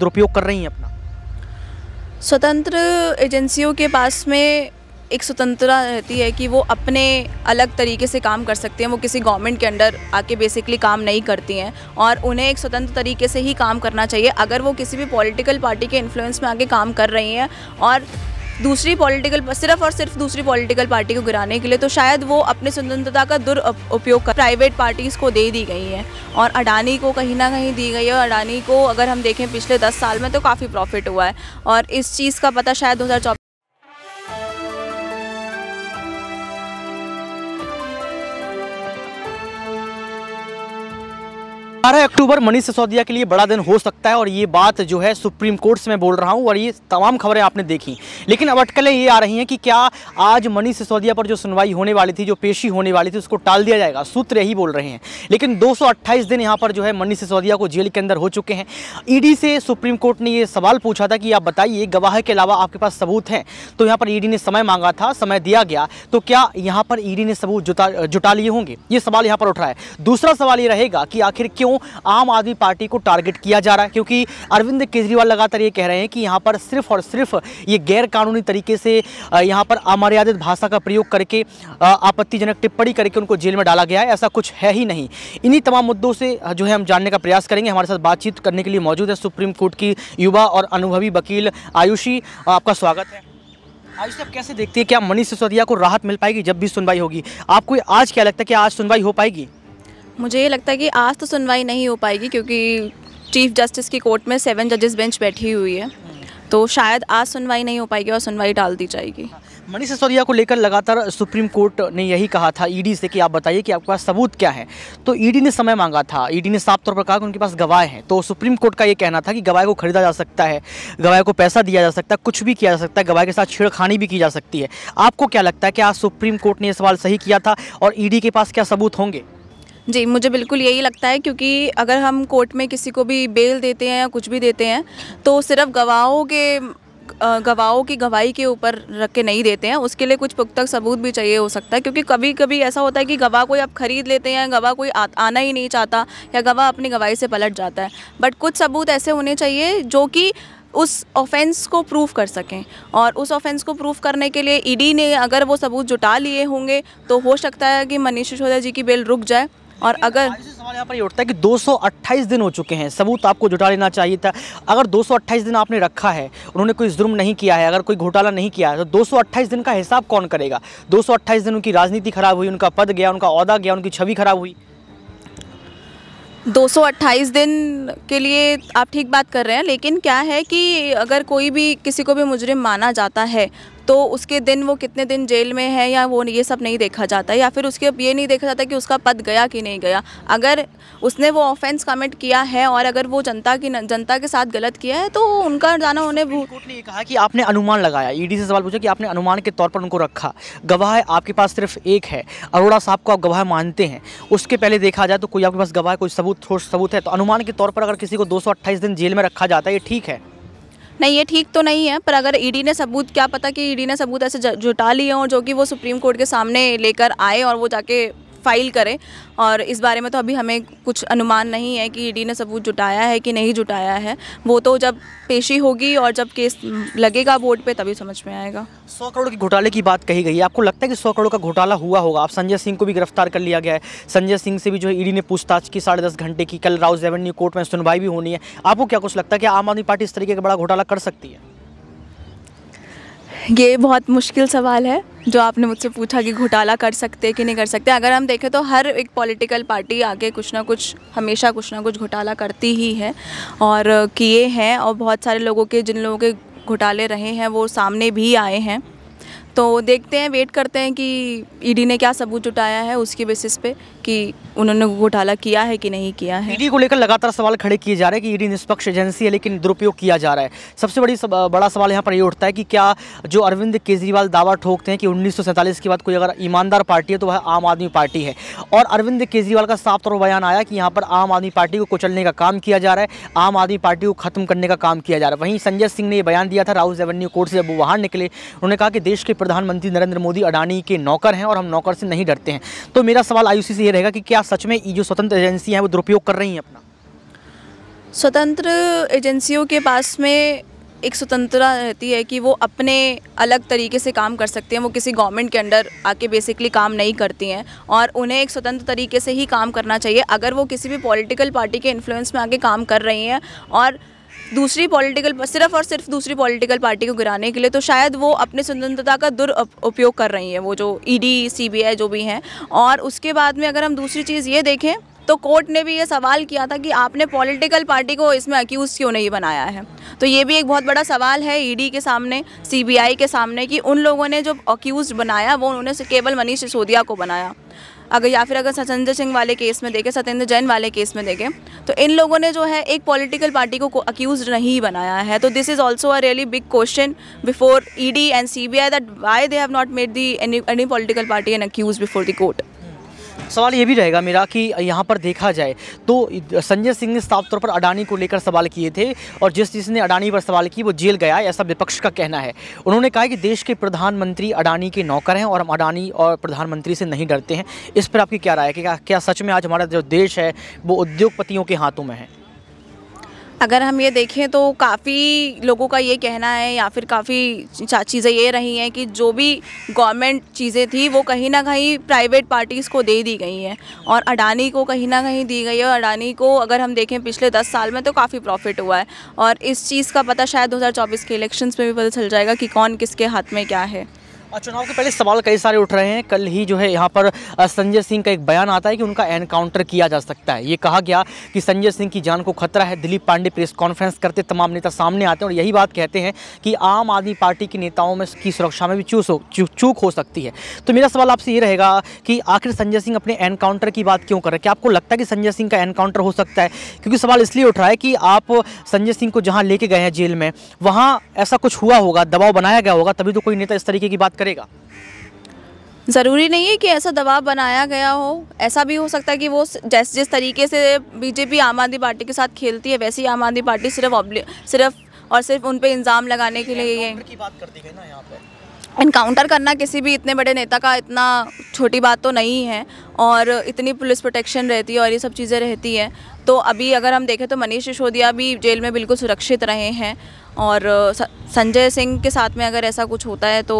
दुरुपयोग कर रही हैं अपना स्वतंत्र एजेंसियों के पास में एक स्वतंत्रता रहती है कि वो अपने अलग तरीके से काम कर सकते हैं वो किसी गवर्नमेंट के अंडर आके बेसिकली काम नहीं करती हैं और उन्हें एक स्वतंत्र तरीके से ही काम करना चाहिए अगर वो किसी भी पॉलिटिकल पार्टी के इन्फ्लुएंस में आके काम कर रही हैं और दूसरी पॉलिटिकल सिर्फ और सिर्फ दूसरी पॉलिटिकल पार्टी को गिराने के लिए तो शायद वो अपने स्वतंत्रता का दुरुपयोग कर प्राइवेट पार्टीज़ को दे दी गई हैं और अडानी को कहीं ना कहीं दी गई है और अडानी को अगर हम देखें पिछले दस साल में तो काफ़ी प्रॉफिट हुआ है और इस चीज़ का पता शायद दो बारह अक्टूबर मनीष सिसोदिया के लिए बड़ा दिन हो सकता है और ये बात जो है सुप्रीम कोर्ट से मैं बोल रहा हूँ और ये तमाम खबरें आपने देखी लेकिन अब अटकलें ये आ रही हैं कि क्या आज मनीष सिसोदिया पर जो सुनवाई होने वाली थी जो पेशी होने वाली थी उसको टाल दिया जाएगा सूत्र यही बोल रहे हैं लेकिन दो दिन यहाँ पर जो है मनीष सिसोदिया को जेल के अंदर हो चुके हैं ईडी से सुप्रीम कोर्ट ने ये सवाल पूछा था कि आप बताइए गवाह के अलावा आपके पास सबूत हैं तो यहाँ पर ईडी ने समय मांगा था समय दिया गया तो क्या यहाँ पर ईडी ने सबूत जुटा जुटा लिए होंगे ये सवाल यहाँ पर उठ रहा है दूसरा सवाल ये रहेगा कि आखिर क्यों क्यों आम आदमी पार्टी को टारगेट किया जा रहा है क्योंकि अरविंद केजरीवाल लगातार ये कह रहे हैं कि यहाँ पर सिर्फ और सिर्फ ये गैर कानूनी तरीके से यहाँ पर अमर्यादित भाषा का प्रयोग करके आपत्तिजनक टिप्पणी करके उनको जेल में डाला गया है ऐसा कुछ है ही नहीं इन्हीं तमाम मुद्दों से जो है हम जानने का प्रयास करेंगे हमारे साथ बातचीत करने के लिए मौजूद है सुप्रीम कोर्ट की युवा और अनुभवी वकील आयुषी आपका स्वागत है आयुष आप कैसे देखते हैं क्या मनीष सिसोदिया को राहत मिल पाएगी जब भी सुनवाई होगी आपको आज क्या लगता है कि आज सुनवाई हो पाएगी मुझे ये लगता है कि आज तो सुनवाई नहीं हो पाएगी क्योंकि चीफ जस्टिस की कोर्ट में सेवन जजेस बेंच बैठी हुई है तो शायद आज सुनवाई नहीं हो पाएगी और सुनवाई डाल दी जाएगी मनीष सिसोदिया को लेकर लगातार सुप्रीम कोर्ट ने यही कहा था ईडी e से कि आप बताइए कि आपके पास सबूत क्या है तो ईडी e ने समय मांगा था ईडी e ने साफ तौर पर कहा कि उनके पास गवाह हैं तो सुप्रीम कोर्ट का ये कहना था कि गवाह को खरीदा जा सकता है गवाह को पैसा दिया जा सकता है कुछ भी किया जा सकता है गवाह के साथ छेड़खानी भी की जा सकती है आपको क्या लगता है कि आज सुप्रीम कोर्ट ने ये सवाल सही किया था और ई के पास क्या सबूत होंगे जी मुझे बिल्कुल यही लगता है क्योंकि अगर हम कोर्ट में किसी को भी बेल देते हैं या कुछ भी देते हैं तो सिर्फ गवाहों के गवाहों की गवाही के ऊपर रख के नहीं देते हैं उसके लिए कुछ पुख्तक सबूत भी चाहिए हो सकता है क्योंकि कभी कभी ऐसा होता है कि गवाह कोई आप खरीद लेते हैं गवाह कोई आ, आना ही नहीं चाहता या गवाह अपनी गवाही से पलट जाता है बट कुछ सबूत ऐसे होने चाहिए जो कि उस ऑफेंस को प्रूव कर सकें और उस ऑफेंस को प्रूव करने के लिए ईडी e ने अगर वो सबूत जुटा लिए होंगे तो हो सकता है कि मनीष सिसोदिया जी की बेल रुक जाए और अगर सवाल यहाँ पर ये उठता है कि 228 दिन हो चुके हैं सबूत आपको जुटा लेना चाहिए था अगर 228 दिन आपने रखा है उन्होंने कोई जुर्म नहीं किया है अगर कोई घोटाला नहीं किया है तो 228 दिन का हिसाब कौन करेगा 228 दिन उनकी राजनीति खराब हुई उनका पद गया उनका अहदा गया उनकी छवि खराब हुई 228 दिन के लिए आप ठीक बात कर रहे हैं लेकिन क्या है कि अगर कोई भी किसी को भी मुजरिम माना जाता है तो उसके दिन वो कितने दिन जेल में है या वो ये सब नहीं देखा जाता या फिर उसके ये नहीं देखा जाता कि उसका पद गया कि नहीं गया अगर उसने वो ऑफेंस कमिट किया है और अगर वो जनता की जनता के साथ गलत किया है तो उनका जाना उन्हें कोर्ट ने कहा कि आपने अनुमान लगाया ईडी से सवाल पूछा कि आपने अनुमान के तौर पर उनको रखा गवाह आपके पास सिर्फ एक है अरोड़ा साहब को आप गवाह मानते हैं उसके पहले देखा जाए तो कोई आपके पास गवाह कोई सबूत ठोस सबूत है तो अनुमान के तौर पर अगर किसी को दो दिन जेल में रखा जाता है ये ठीक है नहीं ये ठीक तो नहीं है पर अगर ईडी e ने सबूत क्या पता कि ईडी e ने सबूत ऐसे जुटा लिए हों जो कि वो सुप्रीम कोर्ट के सामने लेकर आए और वो जाके फाइल करें और इस बारे में तो अभी हमें कुछ अनुमान नहीं है कि ईडी e ने सबूत जुटाया है कि नहीं जुटाया है वो तो जब पेशी होगी और जब केस लगेगा बोर्ड पे तभी समझ में आएगा सौ करोड़ के घोटाले की बात कही गई है आपको लगता है कि सौ करोड़ का घोटाला हुआ होगा आप संजय सिंह को भी गिरफ्तार कर लिया गया है संजय सिंह से भी जो है ईडी e ने पूछताछ की साढ़े दस घंटे की कल राउस एवेन्यू कोर्ट में सुनवाई भी होनी है आपको क्या कुछ लगता है कि आम आदमी पार्टी इस तरीके का बड़ा घोटाला कर सकती है ये बहुत मुश्किल सवाल है जो आपने मुझसे पूछा कि घोटाला कर सकते कि नहीं कर सकते अगर हम देखें तो हर एक पॉलिटिकल पार्टी आगे कुछ ना कुछ हमेशा कुछ ना कुछ घोटाला करती ही है और किए हैं और बहुत सारे लोगों के जिन लोगों के घोटाले रहे हैं वो सामने भी आए हैं तो देखते हैं वेट करते हैं कि ईडी e ने क्या सबूत जुटाया है उसके बेसिस पे कि उन्होंने घोटाला किया है कि नहीं किया है ईडी e को लेकर लगातार सवाल खड़े किए जा रहे हैं कि ईडी e निष्पक्ष एजेंसी है लेकिन दुरुपयोग किया जा रहा है सबसे बड़ी सब, बड़ा सवाल यहाँ पर ये यह उठता है कि क्या जो अरविंद केजरीवाल दावा ठोकते हैं कि उन्नीस के बाद कोई अगर ईमानदार पार्टी है तो वह आम आदमी पार्टी है और अरविंद केजरीवाल का साफ तौर बयान आया कि यहाँ पर आम आदमी पार्टी को कुचलने का काम किया जा रहा है आम आदमी पार्टी को खत्म करने का काम किया जा रहा है वहीं संजय सिंह ने यह बयान दिया था राहुल रेवेन्यू कोर्ट से जब वो बाहर निकले उन्होंने कहा कि देश के प्रधानमंत्री नरेंद्र मोदी अडानी के नौकर हैं और हम नौकर से नहीं डरते हैं तो मेरा सवाल आयुषी से ये रहेगा कि क्या सच में ये जो स्वतंत्र एजेंसियाँ हैं वो दुरुपयोग कर रही हैं अपना स्वतंत्र एजेंसियों के पास में एक स्वतंत्रता रहती है कि वो अपने अलग तरीके से काम कर सकते हैं वो किसी गवर्नमेंट के अंडर आके बेसिकली काम नहीं करती हैं और उन्हें एक स्वतंत्र तरीके से ही काम करना चाहिए अगर वो किसी भी पॉलिटिकल पार्टी के इन्फ्लुएंस में आके काम कर रही हैं और दूसरी पॉलिटिकल सिर्फ और सिर्फ दूसरी पॉलिटिकल पार्टी को गिराने के लिए तो शायद वो अपने स्वतंत्रता का दुरुपयोग कर रही हैं वो जो ईडी e सीबीआई जो भी हैं और उसके बाद में अगर हम दूसरी चीज़ ये देखें तो कोर्ट ने भी ये सवाल किया था कि आपने पॉलिटिकल पार्टी को इसमें अक्यूज़ क्यों नहीं बनाया है तो ये भी एक बहुत बड़ा सवाल है ईडी e के सामने सीबीआई के सामने कि उन लोगों ने जो अक्यूज़ बनाया वो उन्होंने केवल मनीष सिसोदिया को बनाया अगर या फिर अगर सतेंद्र सिंह वाले केस में देखें सत्येंद्र जैन वाले केस में देखें तो इन लोगों ने जो है एक पॉलिटिकल पार्टी को अक्यूज नहीं बनाया है तो this is also a really big question before E D and C B I that why they have not made the any any political party an accused before the court सवाल ये भी रहेगा मेरा कि यहाँ पर देखा जाए तो संजय सिंह ने साफ तौर पर अडानी को लेकर सवाल किए थे और जिस जिसने अडानी पर सवाल की वो जेल गया है ऐसा विपक्ष का कहना है उन्होंने कहा कि देश के प्रधानमंत्री अडानी के नौकर हैं और हम अडानी और प्रधानमंत्री से नहीं डरते हैं इस पर आपकी क्या राय है कि क्या, क्या सच में आज हमारा जो देश है वो उद्योगपतियों के हाथों में है अगर हम ये देखें तो काफ़ी लोगों का ये कहना है या फिर काफ़ी चीज़ें ये रही हैं कि जो भी गवर्नमेंट चीज़ें थी वो कहीं ना कहीं प्राइवेट पार्टीज़ को दे दी गई हैं और अडानी को कहीं ना कहीं दी गई है और अडानी को अगर हम देखें पिछले दस साल में तो काफ़ी प्रॉफिट हुआ है और इस चीज़ का पता शायद दो के इलेक्शन में भी पता चल जाएगा कि कौन किसके हाथ में क्या है चुनाव के पहले सवाल कई सारे उठ रहे हैं कल ही जो है यहाँ पर संजय सिंह का एक बयान आता है कि उनका एनकाउंटर किया जा सकता है ये कहा गया कि संजय सिंह की जान को खतरा है दिलीप पांडे प्रेस कॉन्फ्रेंस करते तमाम नेता सामने आते हैं और यही बात कहते हैं कि आम आदमी पार्टी के नेताओं में की सुरक्षा में भी चूस हो चू, चूक हो सकती है तो मेरा सवाल आपसे ये रहेगा कि आखिर संजय सिंह अपने एनकाउंटर की बात क्यों कर रहे हैं क्या आपको लगता है कि संजय सिंह का एनकाउंटर हो सकता है क्योंकि सवाल इसलिए उठ रहा है कि आप संजय सिंह को जहाँ लेके गए हैं जेल में वहाँ ऐसा कुछ हुआ होगा दबाव बनाया गया होगा तभी तो कोई नेता इस तरीके की बात कर करेगा ज़रूरी नहीं है कि ऐसा दबाव बनाया गया हो ऐसा भी हो सकता है कि वो जैस जिस तरीके से बीजेपी आम आदमी पार्टी के साथ खेलती है वैसे ही आम आदमी पार्टी सिर्फ सिर्फ और सिर्फ उन पर इंज़ाम लगाने के लिए ये इनकाउंटर करना किसी भी इतने बड़े नेता का इतना छोटी बात तो नहीं है और इतनी पुलिस प्रोटेक्शन रहती है और ये सब चीज़ें रहती हैं तो अभी अगर हम देखें तो मनीष सिसोदिया भी जेल में बिल्कुल सुरक्षित रहे हैं और संजय सिंह के साथ में अगर ऐसा कुछ होता है तो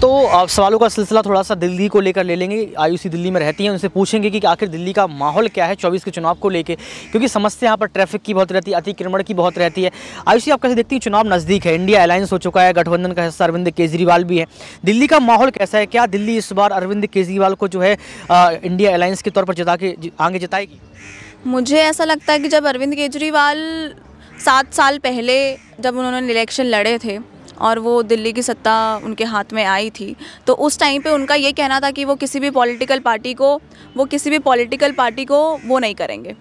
तो आप सवालों का सिलसिला थोड़ा सा दिल्ली को लेकर ले लेंगे आयुषी दिल्ली में रहती हैं उनसे पूछेंगे कि आखिर दिल्ली का माहौल क्या है चौबीस के चुनाव को लेकर क्योंकि समस्या यहाँ पर ट्रैफिक की बहुत रहती है अतिक्रमण की बहुत रहती है आयुषी आप कैसे देखती हैं चुनाव नज़दीक है इंडिया अलायंस हो चुका है गठबंधन का हिस्सा अरविंद केजरीवाल भी है दिल्ली का माहौल कैसा है क्या दिल्ली इस बार अरविंद केजरीवाल को जो है इंडिया अलायंस के तौर पर जिता के आगे जिताएगी मुझे ऐसा लगता है कि जब अरविंद केजरीवाल सात साल पहले जब उन्होंने इलेक्शन लड़े थे और वो दिल्ली की सत्ता उनके हाथ में आई थी तो उस टाइम पे उनका ये कहना था कि वो किसी भी पॉलिटिकल पार्टी को वो किसी भी पॉलिटिकल पार्टी को वो नहीं करेंगे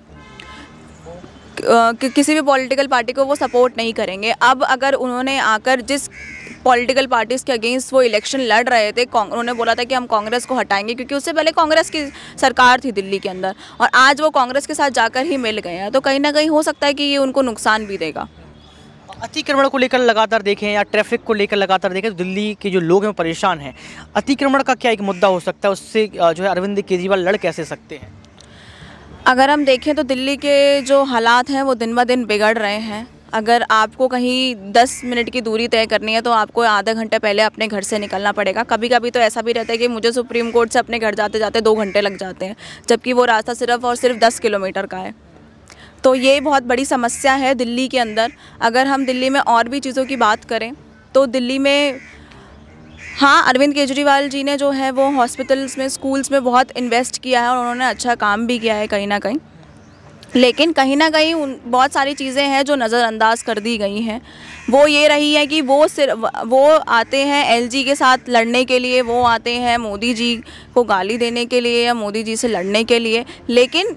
कि, किसी भी पॉलिटिकल पार्टी को वो सपोर्ट नहीं करेंगे अब अगर उन्होंने आकर जिस पॉलिटिकल पार्टीज़ के अगेंस्ट वो इलेक्शन लड़ रहे थे उन्होंने बोला था कि हम कांग्रेस को हटाएंगे क्योंकि उससे पहले कांग्रेस की सरकार थी दिल्ली के अंदर और आज वो कांग्रेस के साथ जाकर ही मिल गए हैं तो कहीं ना कहीं हो सकता है कि ये उनको नुकसान भी देगा अतिक्रमण को लेकर लगातार देखें या ट्रैफिक को लेकर लगातार देखें तो दिल्ली के जो लोग हैं परेशान हैं अतिक्रमण का क्या एक मुद्दा हो सकता है उससे जो है अरविंद केजरीवाल लड़ कैसे सकते हैं अगर हम देखें तो दिल्ली के जो हालात हैं वो दिन ब दिन बिगड़ रहे हैं अगर आपको कहीं 10 मिनट की दूरी तय करनी है तो आपको आधा घंटे पहले अपने घर से निकलना पड़ेगा कभी कभी तो ऐसा भी रहता है कि मुझे सुप्रीम कोर्ट से अपने घर जाते जाते दो घंटे लग जाते हैं जबकि वो रास्ता सिर्फ और सिर्फ दस किलोमीटर का है तो ये बहुत बड़ी समस्या है दिल्ली के अंदर अगर हम दिल्ली में और भी चीज़ों की बात करें तो दिल्ली में हाँ अरविंद केजरीवाल जी ने जो है वो हॉस्पिटल्स में स्कूल्स में बहुत इन्वेस्ट किया है और उन्होंने अच्छा काम भी किया है कहीं ना कहीं लेकिन कहीं ना कहीं उन बहुत सारी चीज़ें हैं जो नज़रअंदाज कर दी गई हैं वो ये रही है कि वो सिर्फ वो आते हैं एलजी के साथ लड़ने के लिए वो आते हैं मोदी जी को गाली देने के लिए या मोदी जी से लड़ने के लिए लेकिन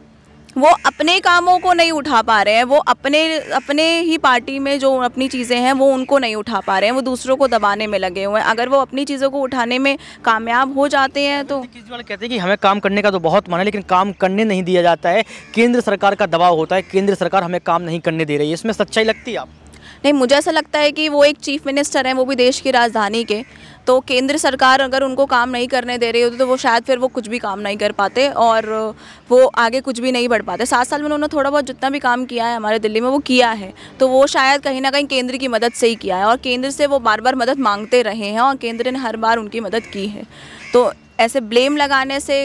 वो अपने कामों को नहीं उठा पा रहे हैं वो अपने अपने ही पार्टी में जो अपनी चीज़ें हैं वो उनको नहीं उठा पा रहे हैं वो दूसरों को दबाने में लगे हुए हैं अगर वो अपनी चीज़ों को उठाने में कामयाब हो जाते हैं तो केजरीवाल कहते हैं कि हमें काम करने का तो बहुत मन है लेकिन काम करने नहीं दिया जाता है केंद्र सरकार का दबाव होता है केंद्र सरकार हमें काम नहीं करने दे रही है इसमें सच्चाई लगती है आप नहीं मुझे ऐसा लगता है कि वो एक चीफ मिनिस्टर हैं वो भी देश की राजधानी के तो केंद्र सरकार अगर उनको काम नहीं करने दे रही होती तो वो शायद फिर वो कुछ भी काम नहीं कर पाते और वो आगे कुछ भी नहीं बढ़ पाते सात साल में उन्होंने थोड़ा बहुत जितना भी काम किया है हमारे दिल्ली में वो किया है तो वो शायद कहीं ना कहीं केंद्र की मदद से ही किया है और केंद्र से वो बार बार मदद मांगते रहे हैं और केंद्र ने हर बार उनकी मदद की है तो ऐसे ब्लेम लगाने से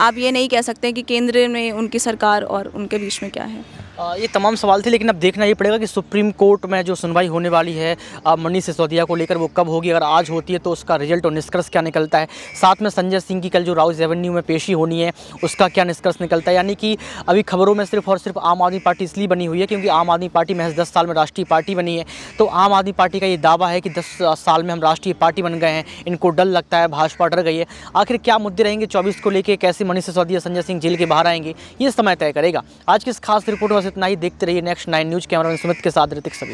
आप ये नहीं कह सकते कि केंद्र में उनकी सरकार और उनके बीच में क्या है ये तमाम सवाल थे लेकिन अब देखना ये पड़ेगा कि सुप्रीम कोर्ट में जो सुनवाई होने वाली है मनीष सिसोदिया को लेकर वो कब होगी अगर आज होती है तो उसका रिजल्ट और निष्कर्ष क्या निकलता है साथ में संजय सिंह की कल जो राउस एवेन्यू में पेशी होनी है उसका क्या निष्कर्ष निकलता है यानी कि अभी खबरों में सिर्फ और सिर्फ आम आदमी पार्टी इसलिए बनी हुई है क्योंकि आम आदमी पार्टी महज दस साल में राष्ट्रीय पार्टी बनी है तो आम आदमी पार्टी का ये दावा है कि दस साल में हम राष्ट्रीय पार्टी बन गए हैं इनको डर लगता है भाजपा डर गई है आखिर क्या मुद्दे रहेंगे चौबीस को लेकर कैसे मनीष सिसोदिया संजय सिंह जेल के बाहर आएंगे ये समय तय करेगा आज की इस खास रिपोर्ट में बस इतना ही देखते रहिए next nine news camera Sumit के साथ ऋतिक सभी